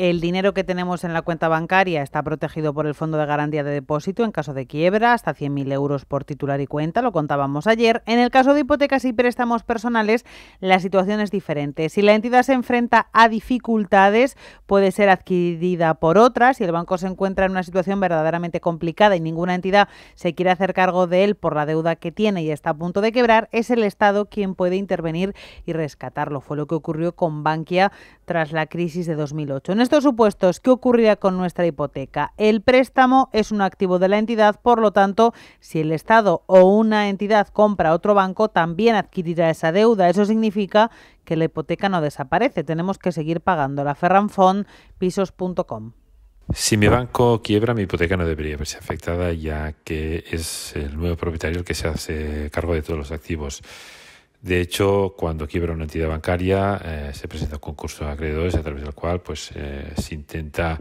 El dinero que tenemos en la cuenta bancaria está protegido por el Fondo de Garantía de Depósito en caso de quiebra, hasta 100.000 euros por titular y cuenta, lo contábamos ayer. En el caso de hipotecas y préstamos personales, la situación es diferente. Si la entidad se enfrenta a dificultades, puede ser adquirida por otras si el banco se encuentra en una situación verdaderamente complicada y ninguna entidad se quiere hacer cargo de él por la deuda que tiene y está a punto de quebrar, es el Estado quien puede intervenir y rescatarlo. Fue lo que ocurrió con Bankia tras la crisis de 2008 estos supuestos, ¿qué ocurrirá con nuestra hipoteca? El préstamo es un activo de la entidad, por lo tanto, si el Estado o una entidad compra otro banco, también adquirirá esa deuda. Eso significa que la hipoteca no desaparece, tenemos que seguir pagando. pagándola. la pisos.com. Si mi banco quiebra, mi hipoteca no debería verse afectada, ya que es el nuevo propietario el que se hace cargo de todos los activos. De hecho, cuando quiebra una entidad bancaria, eh, se presenta un concurso de acreedores a través del cual pues, eh, se intenta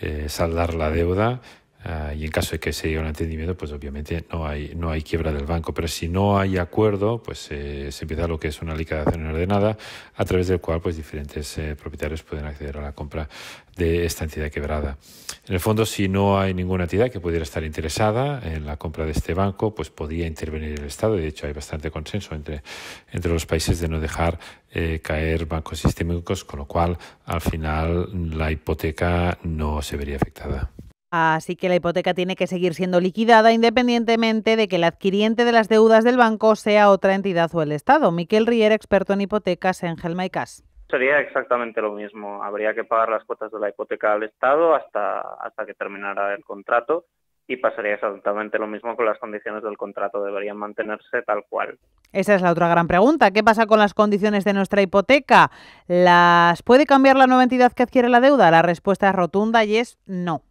eh, saldar la deuda Ah, y en caso de que se llegue un entendimiento, pues obviamente no hay, no hay quiebra del banco. Pero si no hay acuerdo, pues eh, se empieza lo que es una liquidación ordenada, a través del cual pues diferentes eh, propietarios pueden acceder a la compra de esta entidad quebrada. En el fondo, si no hay ninguna entidad que pudiera estar interesada en la compra de este banco, pues podría intervenir el Estado. De hecho, hay bastante consenso entre, los países de no dejar eh, caer bancos sistémicos, con lo cual al final la hipoteca no se vería afectada. Así que la hipoteca tiene que seguir siendo liquidada independientemente de que el adquiriente de las deudas del banco sea otra entidad o el Estado. Miquel Rier, experto en hipotecas en Gelmaicas. Sería exactamente lo mismo. Habría que pagar las cuotas de la hipoteca al Estado hasta, hasta que terminara el contrato y pasaría exactamente lo mismo con las condiciones del contrato. Deberían mantenerse tal cual. Esa es la otra gran pregunta. ¿Qué pasa con las condiciones de nuestra hipoteca? ¿Las puede cambiar la nueva entidad que adquiere la deuda? La respuesta es rotunda y es no.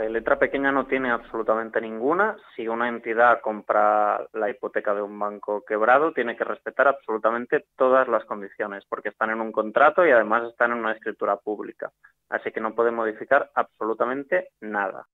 La eh, letra pequeña no tiene absolutamente ninguna. Si una entidad compra la hipoteca de un banco quebrado, tiene que respetar absolutamente todas las condiciones, porque están en un contrato y además están en una escritura pública. Así que no puede modificar absolutamente nada.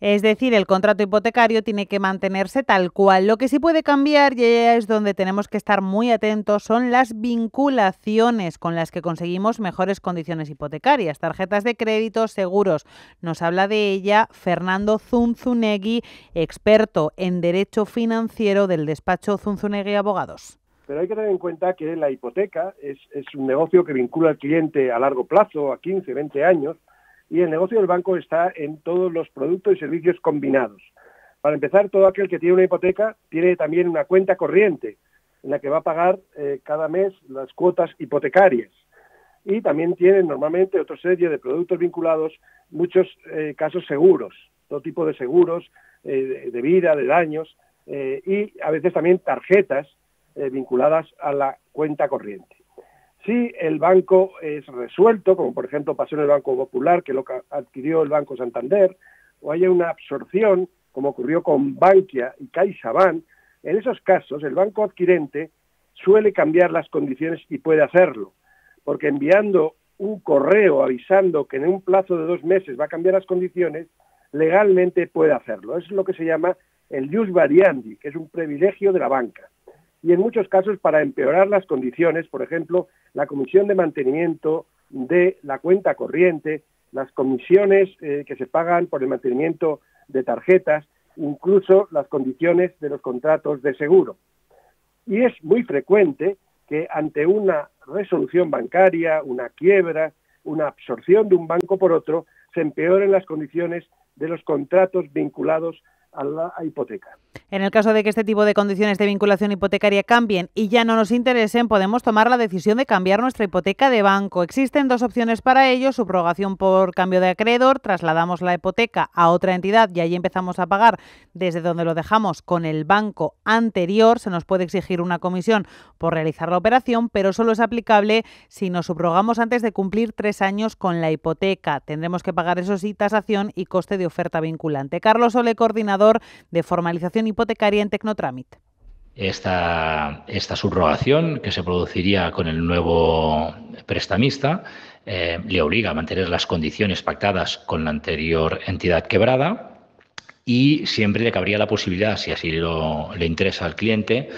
Es decir, el contrato hipotecario tiene que mantenerse tal cual. Lo que sí puede cambiar, y es donde tenemos que estar muy atentos, son las vinculaciones con las que conseguimos mejores condiciones hipotecarias, tarjetas de crédito, seguros. Nos habla de ella Fernando Zunzunegui, experto en derecho financiero del despacho Zunzunegui Abogados. Pero hay que tener en cuenta que la hipoteca es, un negocio que vincula al cliente a largo plazo, a 15, 20 años, y el negocio del banco está en todos los productos y servicios combinados. Para empezar, todo aquel que tiene una hipoteca tiene también una cuenta corriente en la que va a pagar eh, cada mes las cuotas hipotecarias. Y también tiene, normalmente otra serie de productos vinculados, muchos eh, casos seguros, todo tipo de seguros, eh, de vida, de daños, y a veces también tarjetas vinculadas a la cuenta corriente si el banco es resuelto, como por ejemplo pasó en el Banco Popular, que lo adquirió el Banco Santander, o haya una absorción, como ocurrió con Bankia y CaixaBank, en esos casos el banco adquirente suele cambiar las condiciones y puede hacerlo, porque enviando un correo avisando que en un plazo de dos meses va a cambiar las condiciones, legalmente puede hacerlo. Es lo que se llama el jus variandi, que es un privilegio de la banca y en muchos casos para empeorar las condiciones, por ejemplo, la comisión de mantenimiento de la cuenta corriente, las comisiones eh, que se pagan por el mantenimiento de tarjetas, incluso las condiciones de los contratos de seguro. Y es muy frecuente que ante una resolución bancaria, una quiebra, una absorción de un banco por otro, se empeoren las condiciones de los contratos vinculados la hipoteca. En el caso de que este tipo de condiciones de vinculación hipotecaria cambien y ya no nos interesen, podemos tomar la decisión de cambiar nuestra hipoteca de banco. Existen dos opciones para ello, subrogación por cambio de acreedor, trasladamos la hipoteca a otra entidad y allí empezamos a pagar desde donde lo dejamos con el banco anterior. Se nos puede exigir una comisión por realizar la operación, pero solo es aplicable si nos subrogamos antes de cumplir tres años con la hipoteca. Tendremos que pagar, eso sí, tasación y coste de oferta vinculante. Carlos Ole, coordinador de formalización hipotecaria en Tecnotrámite. Esta, subrogación que se produciría con el nuevo prestamista eh, le obliga a mantener las condiciones pactadas con la anterior entidad quebrada y siempre le cabría la posibilidad, si así le interesa al cliente,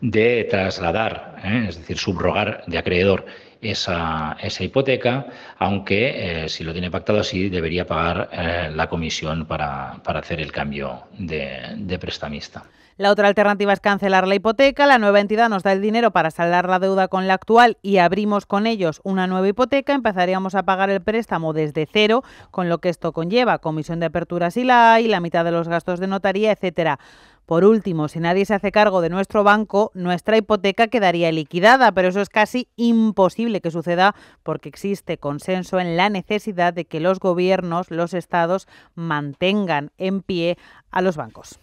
de trasladar, eh, es decir, subrogar de acreedor esa, hipoteca, aunque eh, si lo tiene pactado así, debería pagar eh, la comisión para, hacer el cambio de, prestamista. La otra alternativa es cancelar la hipoteca. La nueva entidad nos da el dinero para saldar la deuda con la actual y abrimos con ellos una nueva hipoteca. Empezaríamos a pagar el préstamo desde cero, con lo que esto conlleva comisión de apertura si la hay, la mitad de los gastos de notaría, etcétera. Por último, si nadie se hace cargo de nuestro banco, nuestra hipoteca quedaría liquidada, pero eso es casi imposible que suceda porque existe consenso en la necesidad de que los gobiernos, los estados, mantengan en pie a los bancos.